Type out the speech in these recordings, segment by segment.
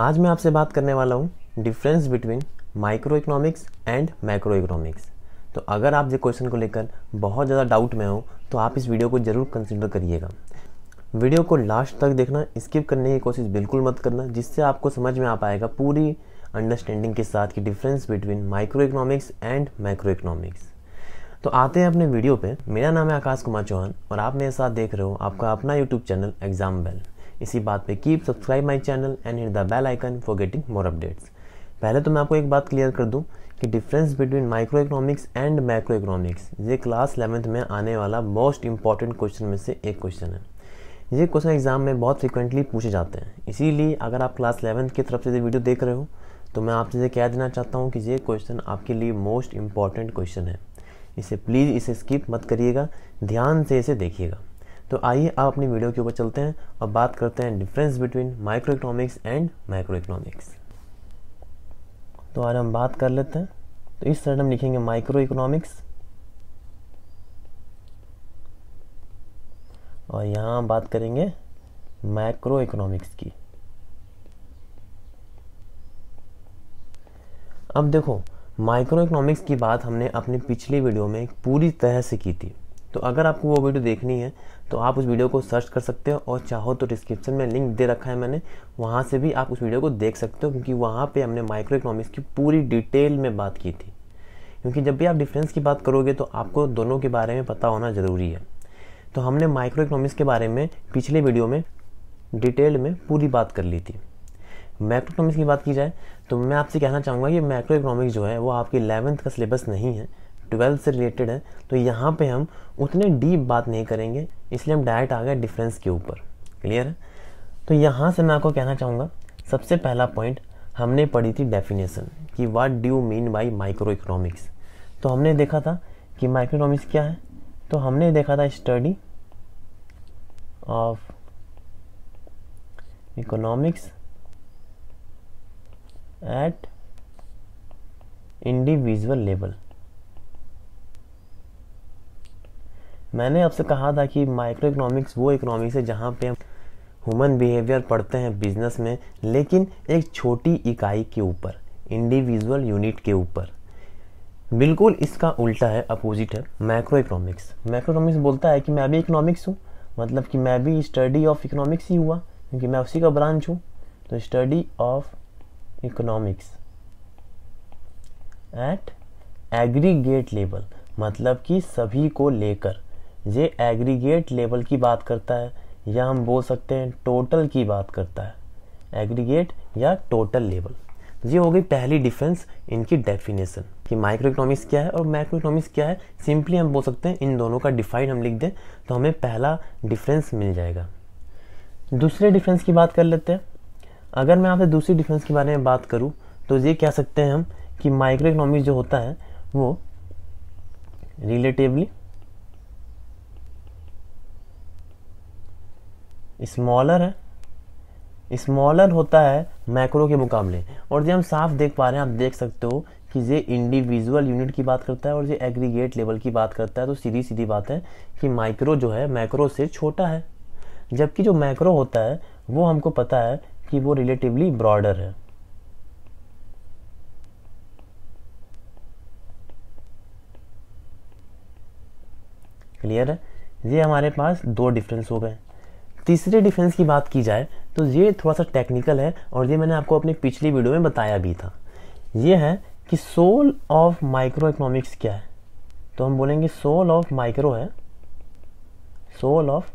आज मैं आपसे बात करने वाला हूँ difference between micro economics and macro economics तो अगर आप ये क्वेश्चन को लेकर बहुत ज़्यादा डाउट में हो तो आप इस वीडियो को ज़रूर कंसिडर करिएगा वीडियो को लास्ट तक देखना स्किप करने की कोशिश बिल्कुल मत करना जिससे आपको समझ में आ पाएगा पूरी अंडरस्टैंडिंग के साथ कि difference between micro economics and macro economics तो आते हैं अपने वीडियो पे मेरा नाम है आकाश कुमार चौहान और आप मेरे साथ देख रहे हो आपका अपना यूट्यूब चैनल एग्जाम बेल इसी बात पे keep subscribe my channel and hit the bell icon for getting more updates पहले तो मैं आपको एक बात क्लियर कर दूं कि difference between micro economics and macro economics ये क्लास इलेवंथ में आने वाला मोस्ट इंपॉर्टेंट क्वेश्चन में से एक क्वेश्चन है ये क्वेश्चन एग्जाम में बहुत फ्रिक्वेंटली पूछे जाते हैं इसीलिए अगर आप क्लास इलेवंथ की तरफ से वीडियो देख रहे हो तो मैं आपसे ये कह देना चाहता हूँ कि ये क्वेश्चन आपके लिए मोस्ट इंपॉर्टेंट क्वेश्चन है इसे प्लीज़ इसे स्किप मत करिएगा ध्यान से इसे देखिएगा तो आइए आप अपनी वीडियो के ऊपर चलते हैं और बात करते हैं difference between micro economics and micro economics तो आज हम बात कर लेते हैं तो इस तरह हम लिखेंगे माइक्रो इकोनॉमिक्स और यहाँ बात करेंगे माइक्रो इकोनॉमिक्स की अब देखो माइक्रो इकोनॉमिक्स की बात हमने अपनी पिछली वीडियो में पूरी तरह से की थी तो अगर आपको वो वीडियो देखनी है तो आप उस वीडियो को सर्च कर सकते हो और चाहो तो डिस्क्रिप्शन में लिंक दे रखा है मैंने वहाँ से भी आप उस वीडियो को देख सकते हो क्योंकि वहाँ पे हमने माइक्रो इकोनॉमिक्स की पूरी डिटेल में बात की थी क्योंकि जब भी आप डिफरेंस की बात करोगे तो आपको दोनों के बारे में पता होना ज़रूरी है तो हमने माइक्रो इकोनॉमिक्स के बारे में पिछले वीडियो में डिटेल में पूरी बात कर ली थी मैक्रो इकोनॉमिक्स की बात की जाए तो मैं आपसे कहना चाहूँगा कि मैक्रो इकोनॉमिक्स जो है वो आपकी इलेवंथ का सिलेबस नहीं है ट्वेल्थ से रिलेटेड है तो यहाँ पे हम उतने डीप बात नहीं करेंगे इसलिए हम डायरेक्ट आ गए डिफरेंस के ऊपर क्लियर है तो यहाँ से मैं आपको कहना चाहूँगा सबसे पहला पॉइंट हमने पढ़ी थी डेफिनेशन कि what do you mean by micro economics तो हमने देखा था कि माइक्रो इकोनॉमिक्स क्या है तो हमने देखा था study of economics at individual level मैंने आपसे कहा था कि माइक्रो इकोनॉमिक्स वो इकोनॉमिक्स है जहाँ पे हम ह्यूमन बिहेवियर पढ़ते हैं बिजनेस में लेकिन एक छोटी इकाई के ऊपर इंडिविजुअल यूनिट के ऊपर बिल्कुल इसका उल्टा है अपोजिट है माइक्रो इकोनॉमिक्स माइक्रो इकोनॉमिक्स बोलता है कि मैं भी इकोनॉमिक्स हूँ मतलब कि मैं भी स्टडी ऑफ इकोनॉमिक्स ही हुआ क्योंकि मैं उसी का ब्रांच हूँ तो study of economics at aggregate level मतलब कि सभी को लेकर ये एग्रीगेट लेवल की बात करता है या हम बोल सकते हैं टोटल की बात करता है एग्रीगेट या टोटल लेवल तो ये हो गई पहली डिफरेंस इनकी डेफिनेशन कि माइक्रो इकोनॉमिक्स क्या है और माइक्रो इकोनॉमिक्स क्या है सिंपली हम बोल सकते हैं इन दोनों का डिफाइन हम लिख दें तो हमें पहला डिफरेंस मिल जाएगा दूसरे डिफरेंस की बात कर लेते हैं अगर मैं आपसे दूसरी डिफरेंस के बारे में बात करूँ तो ये कह सकते हैं हम कि माइक्रो इकोनॉमिक्स जो होता है वो रिलेटिवली स्मॉलर है स्मॉलर होता है मैक्रो के मुकाबले और ये हम साफ देख पा रहे हैं आप देख सकते हो कि ये इंडिविजुअल यूनिट की बात करता है और ये एग्रीगेट लेवल की बात करता है तो सीधी सीधी बात है कि माइक्रो जो है मैक्रो से छोटा है जबकि जो मैक्रो होता है वो हमको पता है कि वो रिलेटिवली ब्रॉडर है क्लियर है ये हमारे पास दो डिफरेंस हो गए तीसरे डिफेंस की बात की जाए तो ये थोड़ा सा टेक्निकल है और ये मैंने आपको अपनी पिछली वीडियो में बताया भी था ये है कि सोल ऑफ माइक्रो इकोनॉमिक्स क्या है तो हम बोलेंगे सोल ऑफ माइक्रो है soul of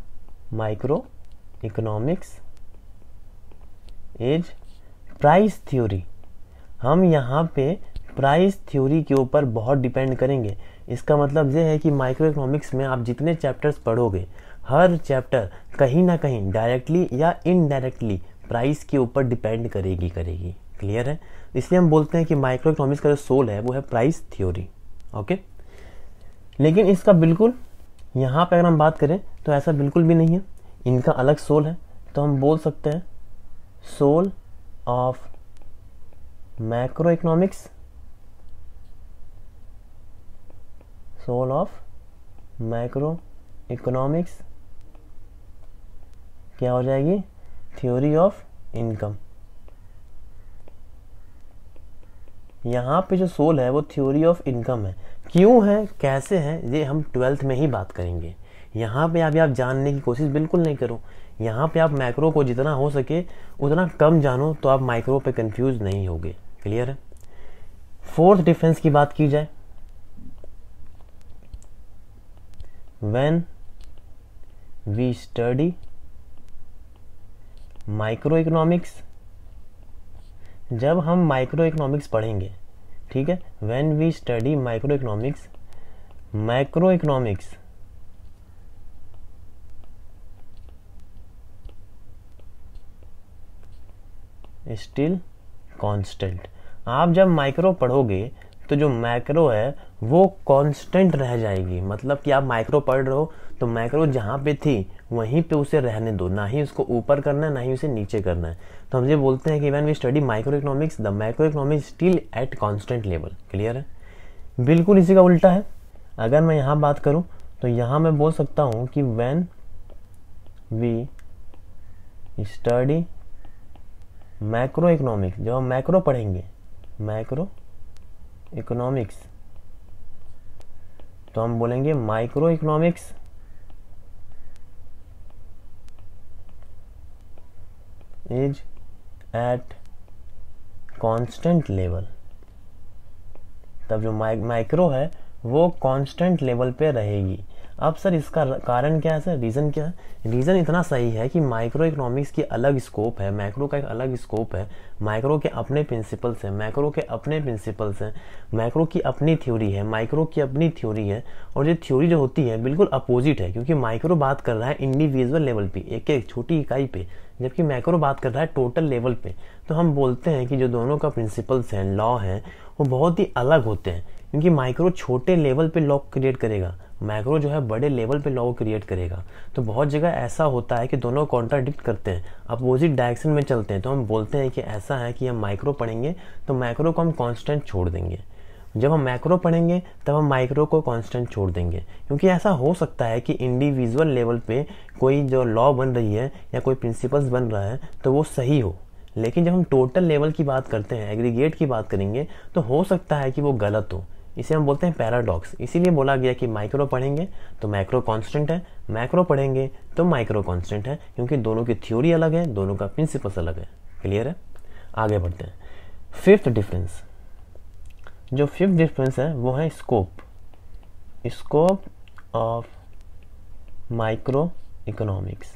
micro economics is price theory हम यहाँ पे प्राइस थ्योरी के ऊपर बहुत डिपेंड करेंगे इसका मतलब ये है कि माइक्रो इकोनॉमिक्स में आप जितने चैप्टर्स पढ़ोगे हर चैप्टर कहीं ना कहीं डायरेक्टली या इनडायरेक्टली प्राइस के ऊपर डिपेंड करेगी करेगी क्लियर है इसलिए हम बोलते हैं कि माइक्रो इकोनॉमिक्स का जो सोल है वो है प्राइस थ्योरी ओके लेकिन इसका बिल्कुल यहाँ पे अगर हम बात करें तो ऐसा बिल्कुल भी नहीं है इनका अलग सोल है तो हम बोल सकते हैं soul of macro economics soul of macro economics क्या हो जाएगी थ्योरी ऑफ इनकम यहाँ पे जो सोल है वो थ्योरी ऑफ इनकम है क्यों है कैसे है ये हम ट्वेल्थ में ही बात करेंगे यहाँ पे अभी आप जानने की कोशिश बिल्कुल नहीं करो यहाँ पे आप मैक्रो को जितना हो सके उतना कम जानो तो आप माइक्रो पे कंफ्यूज नहीं होगे क्लियर है फोर्थ डिफरेंस की बात की जाए when we study micro economics जब हम माइक्रो इकोनॉमिक्स पढ़ेंगे ठीक है when we study micro economics micro economics still constant आप जब माइक्रो पढ़ोगे तो जो मैक्रो है वो कांस्टेंट रह जाएगी मतलब कि आप माइक्रो पढ़ रहे हो तो मैक्रो जहाँ पे थी वहीं पे उसे रहने दो ना ही उसको ऊपर करना है ना ही उसे नीचे करना है तो हम ये बोलते हैं कि when we study micro economics the micro economics still at constant level clear है बिल्कुल इसी का उल्टा है अगर मैं यहाँ बात करूँ तो यहाँ मैं बोल सकता हूँ कि when we study macro economics जब हम मैक्रो पढ़ेंगे मैक्रो इकोनॉमिक्स तो हम बोलेंगे micro economics is at constant level तब जो माइक्रो है वो कांस्टेंट लेवल पे रहेगी अब सर इसका कारण क्या है सर रीज़न क्या है रीज़न इतना सही है कि माइक्रो इकोनॉमिक्स की अलग स्कोप है मैक्रो का एक अलग स्कोप है माइक्रो के अपने प्रिंसिपल्स हैं मैक्रो के अपने प्रिंसिपल्स हैं माइक्रो की अपनी थ्योरी है माइक्रो की अपनी थ्योरी है और ये थ्योरी जो होती है बिल्कुल अपोजिट है क्योंकि माइक्रो बात कर रहा है इंडिविजुअल लेवल पर एक एक छोटी इकाई पर जबकि मैक्रो बात कर रहा है टोटल लेवल पर तो हम बोलते हैं कि जो दोनों का प्रिंसिपल्स हैं लॉ हैं वो बहुत ही अलग होते हैं क्योंकि माइक्रो छोटे लेवल पे लॉ क्रिएट करेगा मैक्रो जो है बड़े लेवल पे लॉ क्रिएट करेगा तो बहुत जगह ऐसा होता है कि दोनों कॉन्ट्राडिक्ट करते हैं अपोजिट डायरेक्शन में चलते हैं तो हम बोलते हैं कि ऐसा है कि हम माइक्रो पढ़ेंगे तो मैक्रो को हम कॉन्स्टेंट छोड़ देंगे जब हम मैक्रो पढ़ेंगे तब हम माइक्रो को कांस्टेंट छोड़ देंगे क्योंकि ऐसा हो सकता है कि इंडिविजुअल लेवल पे कोई जो लॉ बन रही है या कोई प्रिंसिपल्स बन रहा है तो वो सही हो लेकिन जब हम टोटल लेवल की बात करते हैं एग्रीगेट की बात करेंगे तो हो सकता है कि वो गलत हो इसे हम बोलते हैं पैराडॉक्स इसीलिए बोला गया कि माइक्रो पढ़ेंगे तो माइक्रो कांस्टेंट है मैक्रो पढ़ेंगे तो माइक्रो कांस्टेंट है क्योंकि दोनों की थ्योरी अलग है दोनों का प्रिंसिपल्स अलग है क्लियर है आगे बढ़ते हैं फिफ्थ डिफरेंस जो फिफ्थ डिफरेंस है वो है scope scope of micro economics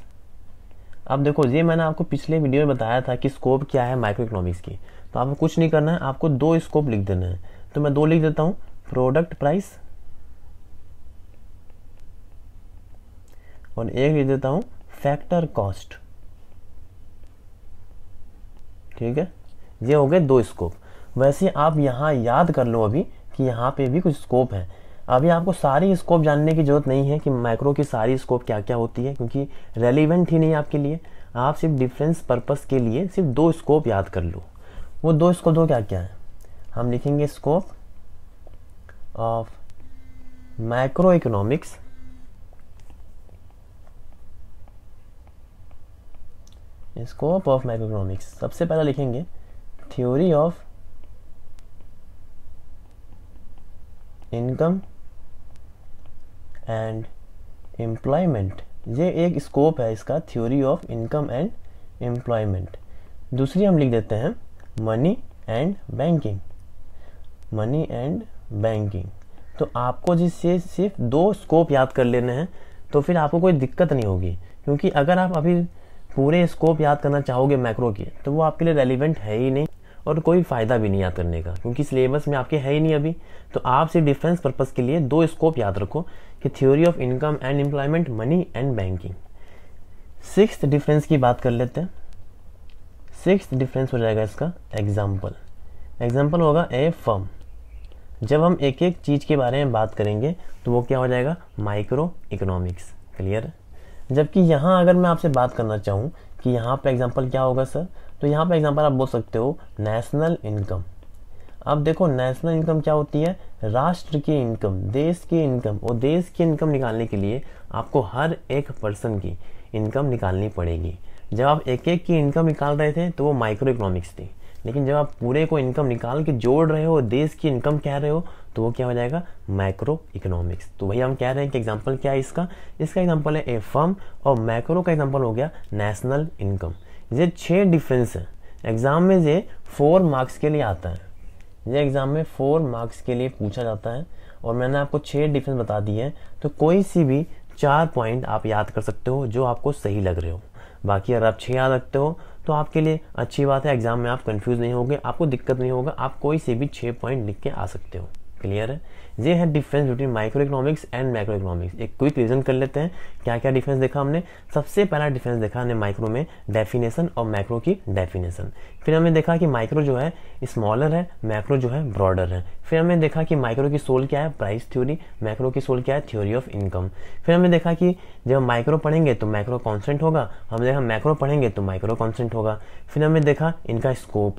अब देखो ये मैंने आपको पिछले वीडियो में बताया था कि स्कोप क्या है माइक्रो इकोनॉमिक्स की तो आपको कुछ नहीं करना है आपको दो स्कोप लिख देना है तो मैं दो लिख देता हूँ प्रोडक्ट प्राइस और एक लिख देता हूं फैक्टर कॉस्ट ठीक है ये हो गए दो स्कोप वैसे आप यहां याद कर लो अभी कि यहां पे भी कुछ स्कोप है अभी आपको सारी स्कोप जानने की ज़रूरत नहीं है कि माइक्रो की सारी स्कोप क्या क्या होती है क्योंकि रेलिवेंट ही नहीं आपके लिए आप सिर्फ डिफरेंस पर्पस के लिए सिर्फ दो स्कोप याद कर लो वो दो स्कोप दो क्या क्या है हम लिखेंगे scope of macroeconomics scope of microeconomics सबसे पहला लिखेंगे theory of income and employment ये एक स्कोप है इसका theory of income and employment दूसरी हम लिख देते हैं money and banking money and banking तो आपको जिससे सिर्फ दो स्कोप याद कर लेने हैं तो फिर आपको कोई दिक्कत नहीं होगी क्योंकि अगर आप अभी पूरे स्कोप याद करना चाहोगे मैक्रो के तो वो आपके लिए रेलिवेंट है ही नहीं और कोई फ़ायदा भी नहीं याद करने का क्योंकि सिलेबस में आपके है ही नहीं अभी तो आप सिर्फ डिफेंस पर्पज़ के लिए दो स्कोप याद रखो कि theory of income and employment money and banking six difference की बात कर लेते हैं सिक्स डिफरेंस हो जाएगा इसका एग्जाम्पल एग्जाम्पल होगा ए फर्म जब हम एक एक चीज़ के बारे में बात करेंगे तो वो क्या हो जाएगा माइक्रो इकोनॉमिक्स क्लियर जबकि यहाँ अगर मैं आपसे बात करना चाहूँ कि यहाँ पर एग्जाम्पल क्या होगा सर तो यहाँ पर एग्जाम्पल आप बोल सकते हो नेशनल इनकम अब देखो नेशनल इनकम क्या होती है राष्ट्र की इनकम देश की इनकम और देश की इनकम निकालने के लिए आपको हर एक पर्सन की इनकम निकालनी पड़ेगी जब आप एक एक की इनकम निकाल रहे थे तो वो माइक्रो इकोनॉमिक्स थी लेकिन जब आप पूरे को इनकम निकाल के जोड़ रहे हो देश की इनकम कह रहे हो तो वो क्या हो जाएगा माइक्रो इकोनॉमिक्स तो वही हम कह रहे हैं कि एग्जाम्पल क्या है इसका इसका एग्जाम्पल है ए फर्म और माइक्रो का एग्जाम्पल हो गया नेशनल इनकम ये छः डिफरेंस है एग्ज़ाम में ये फोर मार्क्स के लिए आता है ये एग्ज़ाम में फोर मार्क्स के लिए पूछा जाता है और मैंने आपको छः डिफरेंस बता दिए हैं तो कोई सी भी चार पॉइंट आप याद कर सकते हो जो आपको सही लग रहे हो बाकी अगर आप छः याद रखते हो तो आपके लिए अच्छी बात है एग्ज़ाम में आप कन्फ्यूज़ नहीं होंगे आपको दिक्कत नहीं होगा आप कोई से भी छः पॉइंट लिख के आ सकते हो क्लियर है ये है difference between micro economics and macro economics एक क्विक रीजन कर लेते हैं क्या क्या डिफरेंस देखा हमने सबसे पहला डिफरेंस देखा हमने माइक्रो में डेफिनेशन और मैक्रो की डेफिनेशन फिर हमने देखा कि माइक्रो जो है स्मॉलर है मैक्रो जो है ब्रॉडर है फिर हमने देखा कि माइक्रो की सोल क्या है प्राइस थ्योरी मैक्रो की सोल क्या है थ्योरी ऑफ इनकम फिर हमने देखा कि जब हम माइक्रो पढ़ेंगे तो माइक्रो कॉन्सेंट होगा हमने देखा मैक्रो पढ़ेंगे तो माइक्रो कॉन्सेंट होगा फिर हमने देखा इनका स्कोप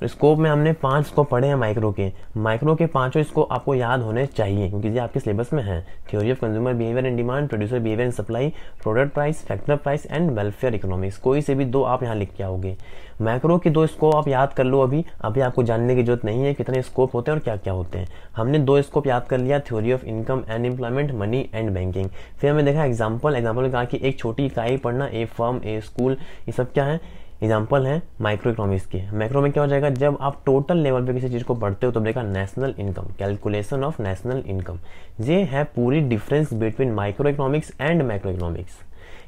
तो स्कोप में हमने पांच स्कोप पढ़े हैं माइक्रो के माइक्रो के पांचों स्कोप आपको याद होने चाहिए क्योंकि ये आपके सिलेबस में है theory of consumer behaviour and demand producer behaviour and supply product price factor price and welfare economics कोई से भी दो आप यहाँ लिख के आओगे माइक्रो के दो स्कोप आप याद कर लो अभी अभी आपको जानने की जरूरत नहीं है कितने स्कोप होते हैं और क्या क्या होते हैं हमने दो स्कोप याद कर लिया theory of income and employment money and banking फिर हमने देखा एग्जाम्पल एग्जाम्पल में कहा कि एक छोटी इकाई पढ़ना ए फर्म ए स्कूल ये सब क्या है एग्जाम्पल है माइक्रो इकोनॉमिक्स के माइक्रो में क्या हो जाएगा जब आप टोटल लेवल पे किसी चीज़ को पढ़ते हो तो देखा national income calculation of national income ये है पूरी difference between micro economics and micro economics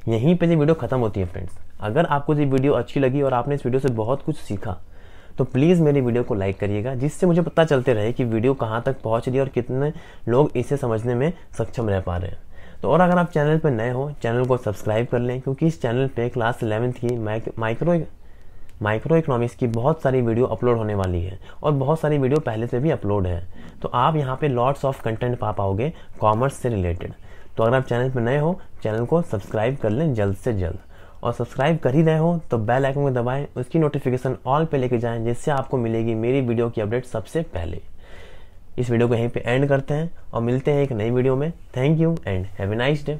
यहीं पे ये वीडियो खत्म होती है फ्रेंड्स अगर आपको ये वीडियो अच्छी लगी और आपने इस वीडियो से बहुत कुछ सीखा तो प्लीज़ मेरी वीडियो को लाइक करिएगा जिससे मुझे पता चलते रहे कि वीडियो कहाँ तक पहुँच रही है और कितने लोग इसे समझने में सक्षम रह पा रहे हैं तो और अगर आप चैनल पर नए हो चैनल को सब्सक्राइब कर लें क्योंकि इस चैनल पे क्लास इलेवेंथ की माइक्रो माइक्रो इकोनॉमिक्स की बहुत सारी वीडियो अपलोड होने वाली है और बहुत सारी वीडियो पहले से भी अपलोड है तो आप यहाँ पे लॉट्स ऑफ कंटेंट पा पाओगे कॉमर्स से रिलेटेड तो अगर आप चैनल पर नए हो चैनल को सब्सक्राइब कर लें जल्द से जल्द और सब्सक्राइब कर ही रहे हो तो बेल आइकन को दबाएं उसकी नोटिफिकेशन ऑल पे लेके जाएं जिससे आपको मिलेगी मेरी वीडियो की अपडेट सबसे पहले इस वीडियो को यहीं पे एंड करते हैं और मिलते हैं एक नई वीडियो में thank you and have a nice day